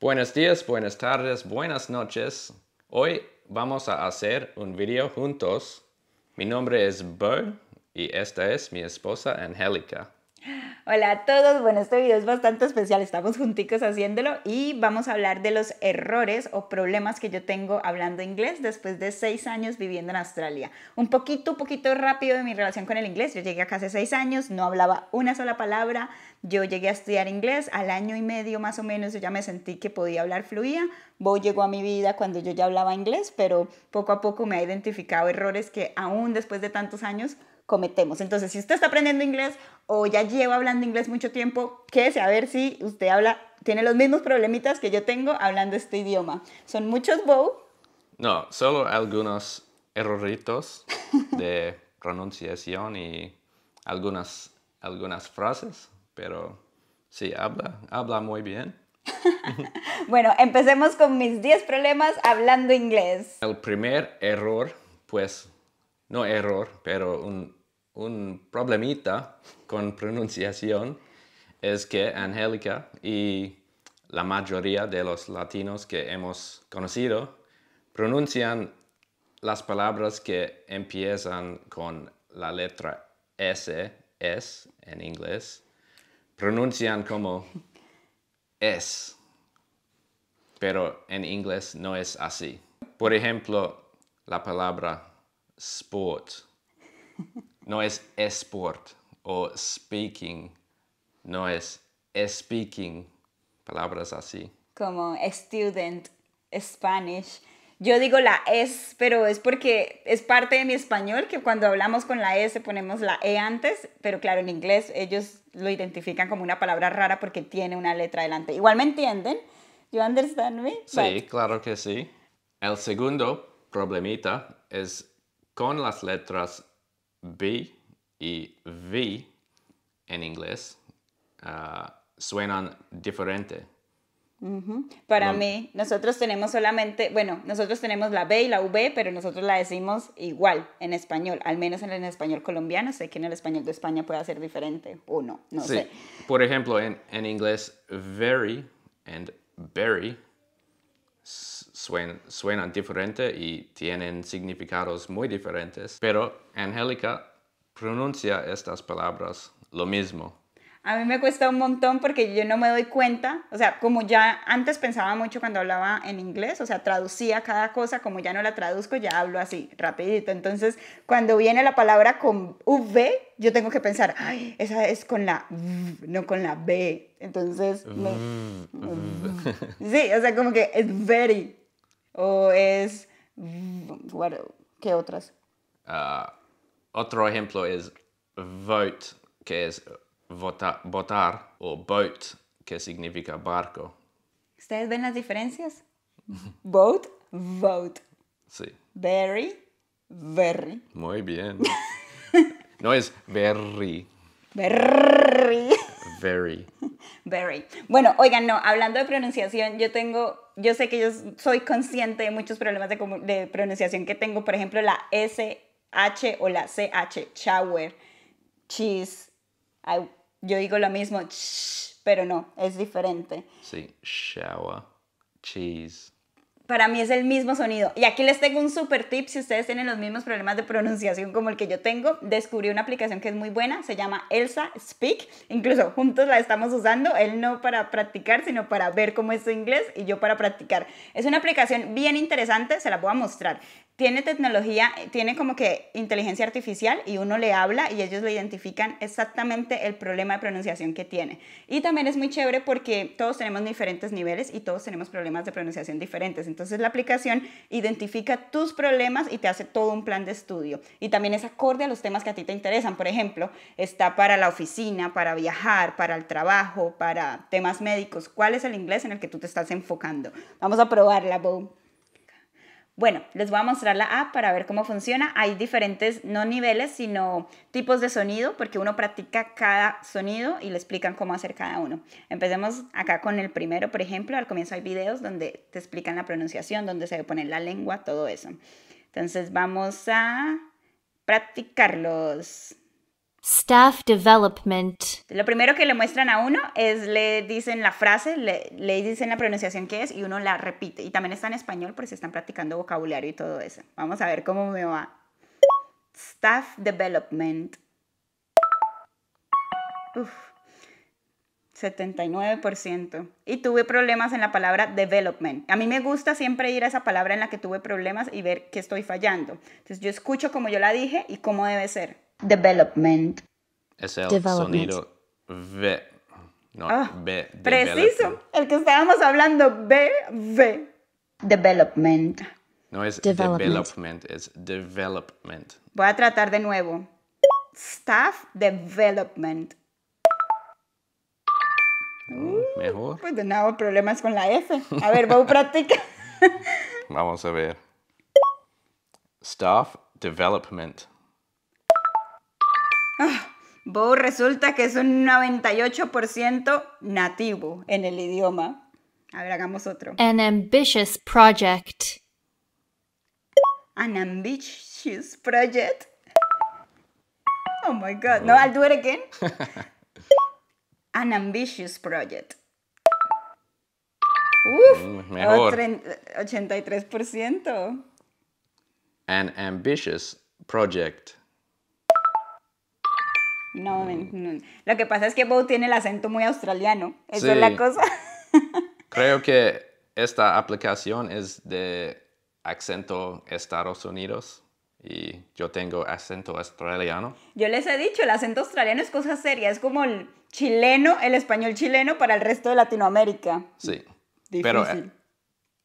Buenos días, buenas tardes, buenas noches. Hoy vamos a hacer un video juntos. Mi nombre es Bo y esta es mi esposa Angélica. Hola a todos, bueno, este video es bastante especial, estamos junticos haciéndolo y vamos a hablar de los errores o problemas que yo tengo hablando inglés después de seis años viviendo en Australia. Un poquito, poquito rápido de mi relación con el inglés, yo llegué acá hace seis años, no hablaba una sola palabra, yo llegué a estudiar inglés, al año y medio más o menos yo ya me sentí que podía hablar fluida, Bo llegó a mi vida cuando yo ya hablaba inglés, pero poco a poco me ha identificado errores que aún después de tantos años cometemos. Entonces, si usted está aprendiendo inglés o ya lleva hablando inglés mucho tiempo, quédese a ver si usted habla, tiene los mismos problemitas que yo tengo hablando este idioma. ¿Son muchos, Bo? No, solo algunos erroritos de pronunciación y algunas, algunas frases, pero sí, habla, habla muy bien. bueno, empecemos con mis 10 problemas hablando inglés. El primer error, pues, no error, pero un un problemita con pronunciación es que Angélica y la mayoría de los latinos que hemos conocido pronuncian las palabras que empiezan con la letra S, S en inglés, pronuncian como es, pero en inglés no es así. Por ejemplo, la palabra sport no es sport o speaking, no es speaking, palabras así. Como student, Spanish. Yo digo la es, pero es porque es parte de mi español que cuando hablamos con la S ponemos la E antes, pero claro, en inglés ellos lo identifican como una palabra rara porque tiene una letra delante. Igual me entienden. You understand me? Sí, claro que sí. El segundo problemita es con las letras B y V en inglés ah, suenan diferente. Para mí, nosotros tenemos solamente, bueno, nosotros tenemos la B y la V, pero nosotros la decimos igual en español, al menos en el español colombiano. Sé que en el español de España puede ser diferente o no, no sé. Por ejemplo, en, inglés, very and very suenan diferente y tienen significados muy diferentes, pero Angélica pronuncia estas palabras lo mismo. A mí me cuesta un montón porque yo no me doy cuenta, o sea, como ya antes pensaba mucho cuando hablaba en inglés, o sea, traducía cada cosa, como ya no la traduzco, ya hablo así, rapidito. Entonces, cuando viene la palabra con V, yo tengo que pensar, Ay, esa es con la V, no con la B. Entonces, mm, mm. sí, o sea, como que es very o es, ¿qué otras? Ah, otro ejemplo es vote, que es votar o boat, que significa barco. ¿Ustedes ven las diferencias? Boat, vote. Sí. Very, very. Muy bien. No es very. Very. Very. Very. Bueno, oigan, no, hablando de pronunciación, yo tengo, yo sé que yo soy consciente de muchos problemas de, de pronunciación que tengo, por ejemplo, la SH o la CH, shower, cheese, I, yo digo lo mismo, pero no, es diferente. Sí, shower, cheese. Para mí es el mismo sonido. Y aquí les tengo un super tip si ustedes tienen los mismos problemas de pronunciación como el que yo tengo. Descubrí una aplicación que es muy buena, se llama Elsa Speak. Incluso juntos la estamos usando, él no para practicar, sino para ver cómo es su inglés y yo para practicar. Es una aplicación bien interesante, se la voy a mostrar tiene tecnología, tiene como que inteligencia artificial y uno le habla y ellos le identifican exactamente el problema de pronunciación que tiene. Y también es muy chévere porque todos tenemos diferentes niveles y todos tenemos problemas de pronunciación diferentes. Entonces la aplicación identifica tus problemas y te hace todo un plan de estudio. Y también es acorde a los temas que a ti te interesan. Por ejemplo, está para la oficina, para viajar, para el trabajo, para temas médicos. ¿Cuál es el inglés en el que tú te estás enfocando? Vamos a probarla, Bo. Bueno, les voy a mostrar la app para ver cómo funciona. Hay diferentes, no niveles, sino tipos de sonido, porque uno practica cada sonido y le explican cómo hacer cada uno. Empecemos acá con el primero, por ejemplo. Al comienzo hay videos donde te explican la pronunciación, donde se pone la lengua, todo eso. Entonces vamos a practicarlos. Staff Development. Lo primero que le muestran a uno es le dicen la frase, le, dicen la pronunciación que es y uno la repite. Y también está en español porque se están practicando vocabulario y todo eso. Vamos a ver cómo me va. Staff Development. Uf, 79%. Y tuve problemas en la palabra development. A mí me gusta siempre ir a esa palabra en la que tuve problemas y ver qué estoy fallando. Entonces yo escucho como yo la dije y cómo debe ser. Development. Es el sonido V. No, B. Ah, preciso. El que estábamos hablando, B, V. Development. No es development. es development. Voy a tratar de nuevo. Staff Development. Oh, mejor. Pues de nuevo problemas con la F. A ver, voy a practicar. Vamos a ver. Staff Development. Ah, resulta que es un 98% nativo en el idioma. A ver, hagamos otro. An ambitious project. An ambitious project. Oh my god. No, I'll do it again. An ambitious project. Mm, Uf, Mejor. 83%. An ambitious project. No, lo que pasa es que Bo tiene el acento muy australiano, esa es la cosa. Creo que esta aplicación es de acento Estados Unidos y yo tengo acento australiano. Yo les he dicho, el acento australiano es cosa seria, es como el chileno, el español chileno para el resto de Latinoamérica. Sí. Eh, Difícil. Pero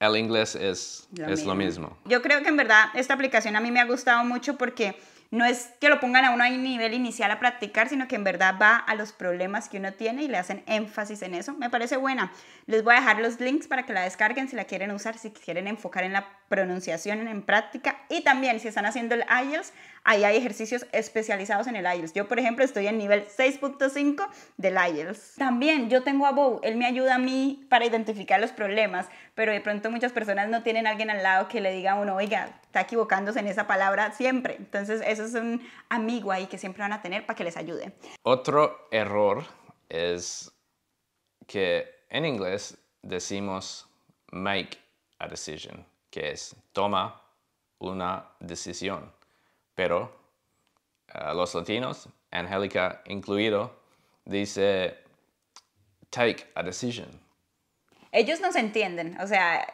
el inglés es, es lo mismo. Yo creo que en verdad esta aplicación a mí me ha gustado mucho porque no es que lo pongan a uno a nivel inicial a practicar, sino que en verdad va a los problemas que uno tiene y le hacen énfasis en eso. Me parece buena. Les voy a dejar los links para que la descarguen si la quieren usar, si quieren enfocar en la pronunciación en práctica y también si están haciendo el IELTS, ahí hay ejercicios especializados en el IELTS. Yo, por ejemplo, estoy en nivel 6.5 del IELTS. También yo tengo a Bow, él me ayuda a mí para identificar los problemas, pero de pronto muchas personas no tienen a alguien al lado que le diga a uno, oiga, está equivocándose en esa palabra siempre. Entonces, eso es un amigo ahí que siempre van a tener para que les ayude. Otro error es que en inglés decimos make a decision que es toma una decisión. Pero eh, los latinos, Angélica incluido, dice take a decision. Ellos nos entienden, o sea,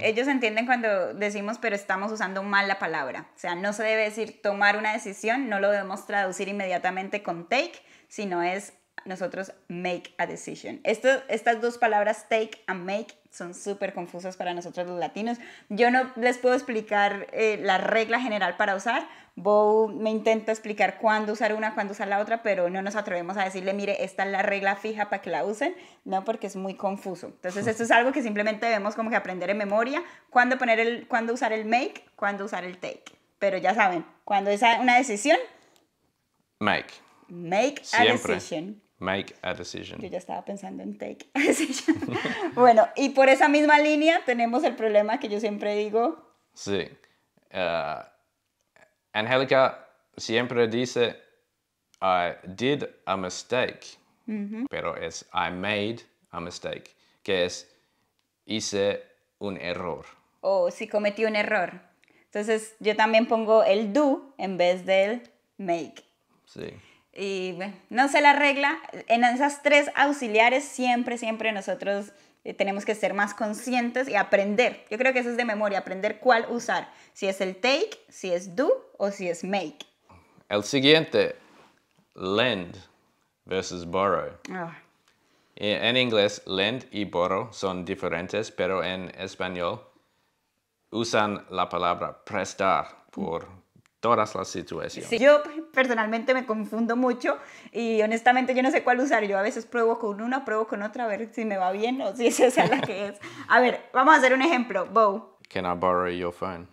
ellos entienden cuando decimos pero estamos usando mal la palabra. O sea, no se debe decir tomar una decisión, no lo debemos traducir inmediatamente con take, sino es nosotros make a decision. Esto, estas dos palabras, take and make, son súper confusas para nosotros los latinos. Yo no les puedo explicar eh, la regla general para usar. me intenta explicar cuándo usar una, cuándo usar la otra, pero no nos atrevemos a decirle, mire, esta es la regla fija para que la usen, no, porque es muy confuso. Entonces, esto es algo que simplemente debemos como que aprender en memoria, cuándo, poner el, cuándo usar el make, cuándo usar el take. Pero ya saben, cuando es una decisión... Make. Make a decision. Make a decision. Yo ya estaba pensando en take a decision. bueno, y por esa misma línea tenemos el problema que yo siempre digo. Sí. Eh, Angélica siempre dice, I did a mistake. Pero es, I made a mistake. Que es, hice un error. O si sí, cometí un error. Entonces yo también pongo el do en vez del make. Sí y no se la regla. En esas tres auxiliares siempre, siempre nosotros eh, tenemos que ser más conscientes y aprender. Yo creo que eso es de memoria, aprender cuál usar. Si es el take, si es do o si es make. El siguiente, lend versus borrow. Ah. En inglés, lend y borrow son diferentes, pero en español usan la palabra prestar por todas las situaciones. yo personalmente me confundo mucho y honestamente yo no sé cuál usar. Yo a veces pruebo con una, pruebo con otra, a ver si me va bien o si es la que es. A ver, vamos a hacer un ejemplo. Bo. Can I borrow your phone?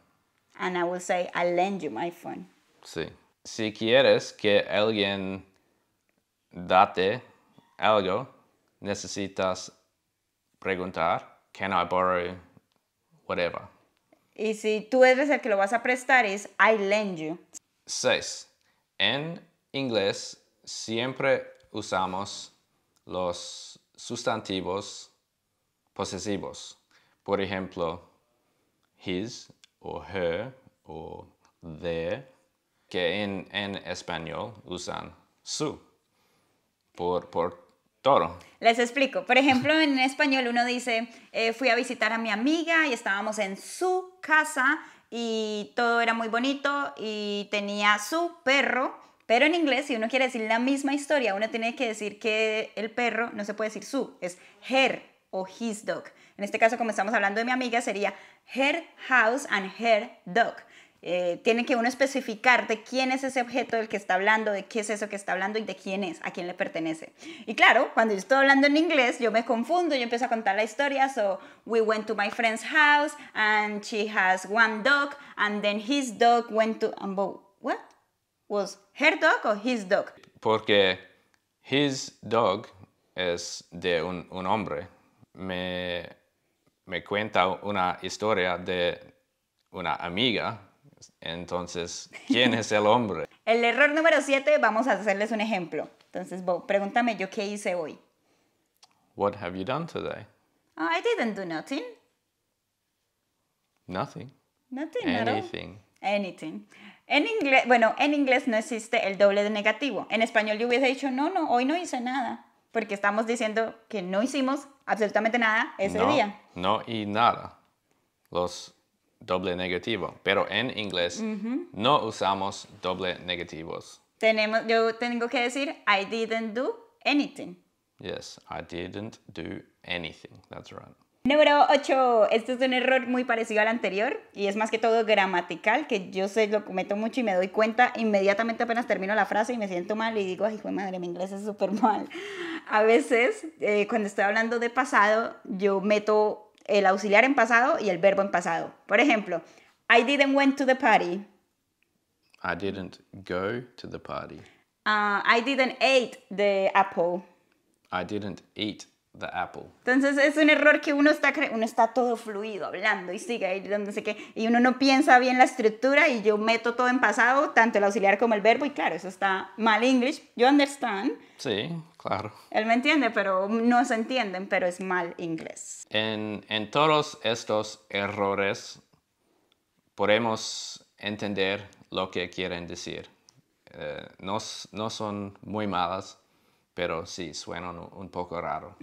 And I will say, I'll lend you my phone. Sí. Si quieres que alguien date algo, necesitas preguntar, can I borrow whatever? Y si tú eres el que lo vas a prestar, es I lend you. 6. En inglés siempre usamos los sustantivos posesivos. Por ejemplo, his o her o their, que en, español usan su por, por les explico. Por ejemplo, en español uno dice, eh, fui a visitar a mi amiga y estábamos en su casa y todo era muy bonito y tenía su perro. Pero en inglés, si uno quiere decir la misma historia, uno tiene que decir que el perro no se puede decir su, es her o his dog. En este caso, como estamos hablando de mi amiga, sería her house and her dog. Eh, tiene que uno especificar de quién es ese objeto del que está hablando, de qué es eso que está hablando y de quién es, a quién le pertenece. Y claro, cuando yo estoy hablando en inglés, yo me confundo, yo empiezo a contar la historia. So, we went to my friend's house and she has one dog and then his dog went to. what? ¿Was her dog or his dog? Porque his dog es de un, un hombre. Me, me cuenta una historia de una amiga entonces, ¿quién es el hombre? El error número 7, vamos a hacerles un ejemplo. Entonces, pregúntame yo qué hice hoy. What have you done today? Oh, I didn't do nothing. Nothing. Nothing. Anything. all. Anything. En inglés, bueno, en inglés no existe el doble de negativo. En español yo hubiese dicho, no, no, hoy no hice nada. Porque estamos diciendo que no hicimos absolutamente nada ese día. No y nada. Los doble negativo, pero en inglés no usamos doble negativos. Tenemos, yo tengo que decir, I didn't do anything. Yes, I didn't do anything. That's right. Número 8. Este es un error muy parecido al anterior y es más que todo gramatical, que yo sé, lo cometo mucho y me doy cuenta inmediatamente apenas termino la frase y me siento mal y digo, ay, hijo madre, mi inglés es súper mal. A veces, eh, cuando estoy hablando de pasado, yo meto el auxiliar en pasado y el verbo en pasado. Por ejemplo, I didn't went to the party. I didn't go to the party. Uh, I didn't ate the apple. I didn't eat apple. Entonces es un error que uno está, uno está todo fluido hablando y sigue ahí donde sé que y uno no piensa bien la estructura y yo meto todo en pasado, tanto el auxiliar como el verbo, y claro, eso está mal English, yo understand. Sí, claro. Él me entiende, pero no se entienden, pero es mal inglés. En, en todos estos errores podemos entender lo que quieren decir. Eh, no, no son muy malas pero sí, suenan un poco raro.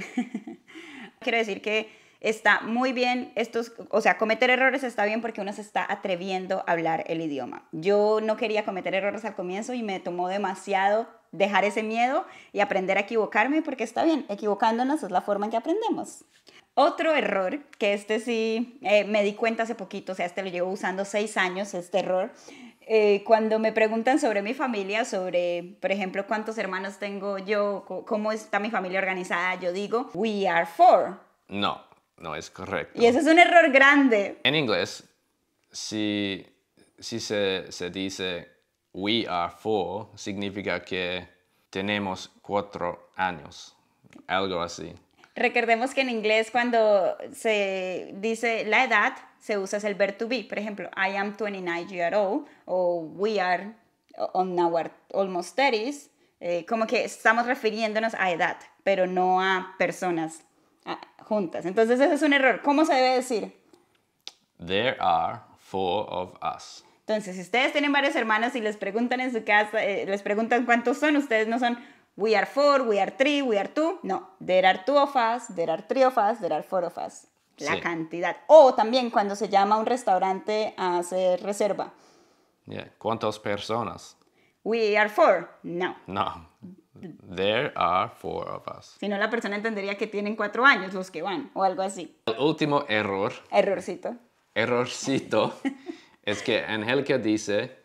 Quiero decir que está muy bien, estos, o sea, cometer errores está bien porque uno se está atreviendo a hablar el idioma. Yo no quería cometer errores al comienzo y me tomó demasiado dejar ese miedo y aprender a equivocarme porque está bien, equivocándonos es la forma en que aprendemos. Otro error, que este sí eh, me di cuenta hace poquito, o sea, este lo llevo usando seis años, este error, eh, cuando me preguntan sobre mi familia, sobre, por ejemplo, cuántos hermanos tengo yo, cómo está mi familia organizada, yo digo, we are four. No, no es correcto. Y eso es un error grande. En inglés, si, si se, se dice we are four, significa que tenemos cuatro años, algo así. Recordemos que en inglés cuando se dice la edad, se usa el verbo to be. Por ejemplo, I am 29 years old o we are almost 30 eh, como que estamos refiriéndonos a edad, pero no a personas juntas. Entonces ese es un error. ¿Cómo se debe decir? There are four of us. Entonces, si ustedes tienen varios hermanos y les preguntan en su casa, eh, les preguntan cuántos son, ustedes no son We are four, we are three, we are two. No, there are two of us, there are three of us, there are four of us. La cantidad. O también cuando se llama a un restaurante a hacer reserva. Yeah. ¿Cuántas personas? We are four. No. No. There are four of us. Si no, la persona entendería que tienen cuatro años los que van o algo así. El último error. Errorcito. Errorcito es que Angelica dice,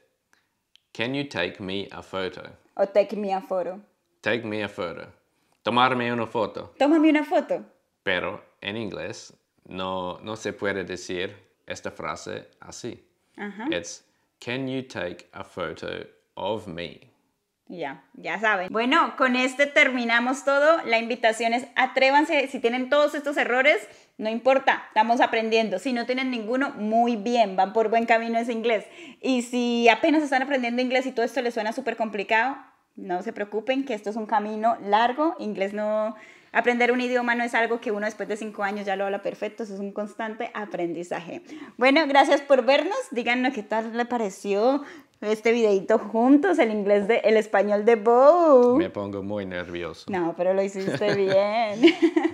Can you take me a photo? O take me a photo take me a photo. Tomarme una foto. Tómame una foto. Pero en inglés no, no se puede decir esta frase así. It's, can you take a photo of me? Ya, ya saben. Bueno, con este terminamos todo. La invitación es atrévanse. Si tienen todos estos errores, no importa, estamos aprendiendo. Si no tienen ninguno, muy bien, van por buen camino ese inglés. Y si apenas están aprendiendo inglés y todo esto les suena súper complicado, no se preocupen que esto es un camino largo. Inglés no... Aprender un idioma no es algo que uno después de cinco años ya lo habla perfecto, es un constante aprendizaje. Bueno, gracias por vernos. Díganos qué tal le pareció este videito juntos, el inglés de, el español de Bo. Me pongo muy nervioso. No, pero lo hiciste bien.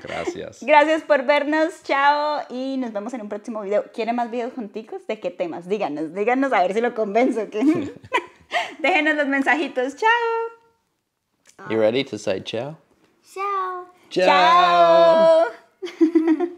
Gracias. Gracias por vernos, chao y nos vemos en un próximo video. ¿Quieren más videos junticos? ¿De qué temas? Díganos, díganos a ver si lo convenzo. Déjenos los mensajitos, chao. You ready to say ciao? Ciao. Ciao. ciao.